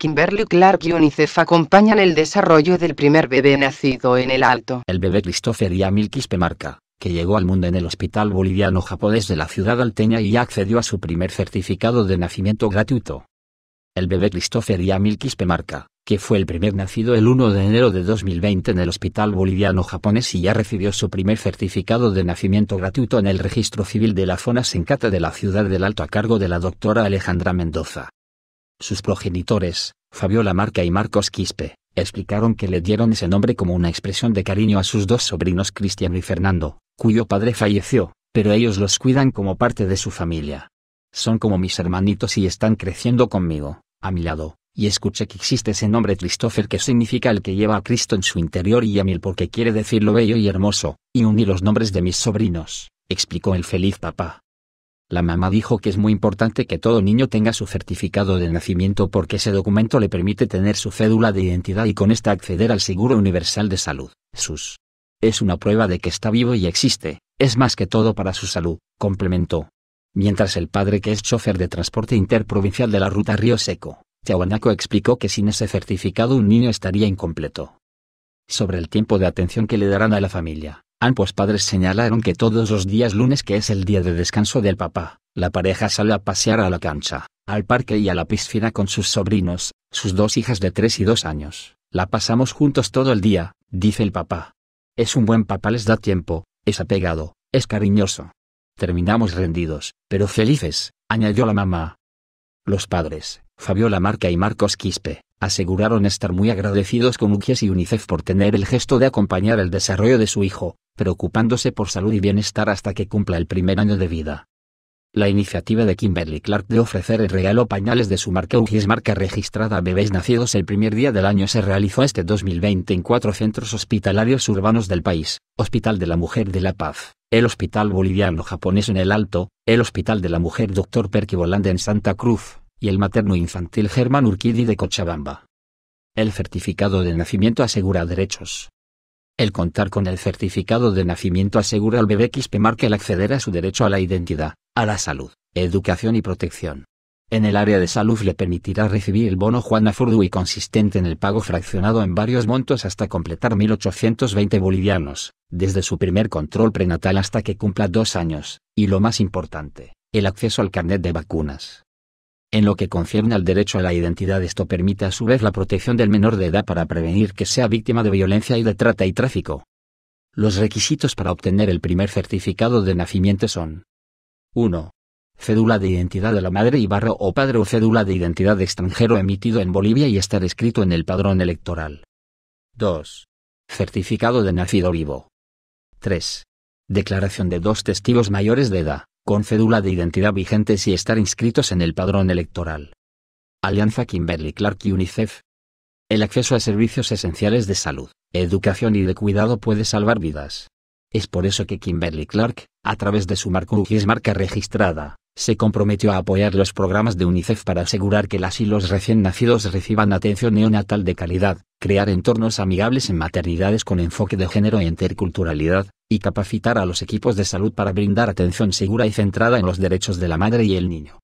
Kimberly Clark y UNICEF acompañan el desarrollo del primer bebé nacido en el Alto. El bebé Christopher Yamil Pemarca, que llegó al mundo en el Hospital Boliviano Japonés de la ciudad alteña y accedió a su primer certificado de nacimiento gratuito. El bebé Christopher Yamil Pemarca, que fue el primer nacido el 1 de enero de 2020 en el Hospital Boliviano Japonés y ya recibió su primer certificado de nacimiento gratuito en el registro civil de la zona Sencata de la ciudad del Alto a cargo de la doctora Alejandra Mendoza. Sus progenitores, Fabiola Marca y Marcos Quispe, explicaron que le dieron ese nombre como una expresión de cariño a sus dos sobrinos Cristiano y Fernando, cuyo padre falleció, pero ellos los cuidan como parte de su familia. Son como mis hermanitos y están creciendo conmigo, a mi lado, y escuché que existe ese nombre Christopher que significa el que lleva a Cristo en su interior y a mil porque quiere decir lo bello y hermoso, y uní los nombres de mis sobrinos, explicó el feliz papá. La mamá dijo que es muy importante que todo niño tenga su certificado de nacimiento porque ese documento le permite tener su cédula de identidad y con esta acceder al Seguro Universal de Salud. Sus. Es una prueba de que está vivo y existe, es más que todo para su salud, complementó. Mientras el padre que es chofer de transporte interprovincial de la ruta Río Seco, Tiahuanaco explicó que sin ese certificado un niño estaría incompleto. Sobre el tiempo de atención que le darán a la familia, Ambos pues, padres señalaron que todos los días lunes que es el día de descanso del papá, la pareja sale a pasear a la cancha, al parque y a la piscina con sus sobrinos, sus dos hijas de 3 y 2 años. La pasamos juntos todo el día, dice el papá. Es un buen papá, les da tiempo, es apegado, es cariñoso. Terminamos rendidos, pero felices, añadió la mamá. Los padres, Fabiola Marca y Marcos Quispe, aseguraron estar muy agradecidos con Uquies y UNICEF por tener el gesto de acompañar el desarrollo de su hijo, preocupándose por salud y bienestar hasta que cumpla el primer año de vida. La iniciativa de Kimberly Clark de ofrecer el regalo pañales de su marca UGIS marca registrada a bebés nacidos el primer día del año se realizó este 2020 en cuatro centros hospitalarios urbanos del país, Hospital de la Mujer de La Paz, el Hospital Boliviano Japonés en El Alto, el Hospital de la Mujer Dr. Volande en Santa Cruz, y el Materno Infantil Germán Urquidi de Cochabamba. El certificado de nacimiento asegura derechos, el contar con el certificado de nacimiento asegura al bebé XP que el acceder a su derecho a la identidad, a la salud, educación y protección. En el área de salud le permitirá recibir el bono Juana y consistente en el pago fraccionado en varios montos hasta completar 1.820 bolivianos, desde su primer control prenatal hasta que cumpla dos años, y lo más importante, el acceso al carnet de vacunas. En lo que concierne al derecho a la identidad esto permite a su vez la protección del menor de edad para prevenir que sea víctima de violencia y de trata y tráfico. Los requisitos para obtener el primer certificado de nacimiento son 1. Cédula de identidad de la madre y barro o padre o cédula de identidad extranjero emitido en Bolivia y estar escrito en el padrón electoral. 2. Certificado de nacido vivo. 3. Declaración de dos testigos mayores de edad con cédula de identidad vigentes y estar inscritos en el padrón electoral. Alianza Kimberly Clark y UNICEF. El acceso a servicios esenciales de salud, educación y de cuidado puede salvar vidas. Es por eso que Kimberly Clark, a través de su marco UGIS e, marca registrada, se comprometió a apoyar los programas de UNICEF para asegurar que las y los recién nacidos reciban atención neonatal de calidad, crear entornos amigables en maternidades con enfoque de género e interculturalidad, y capacitar a los equipos de salud para brindar atención segura y centrada en los derechos de la madre y el niño.